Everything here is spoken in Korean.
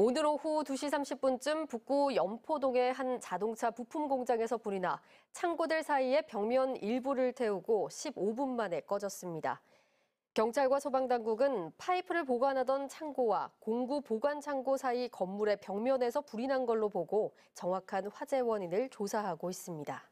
오늘 오후 2시 30분쯤 북구 연포동의 한 자동차 부품 공장에서 불이 나 창고들 사이에 벽면 일부를 태우고 15분 만에 꺼졌습니다. 경찰과 소방당국은 파이프를 보관하던 창고와 공구 보관 창고 사이 건물의 벽면에서 불이 난 걸로 보고 정확한 화재 원인을 조사하고 있습니다.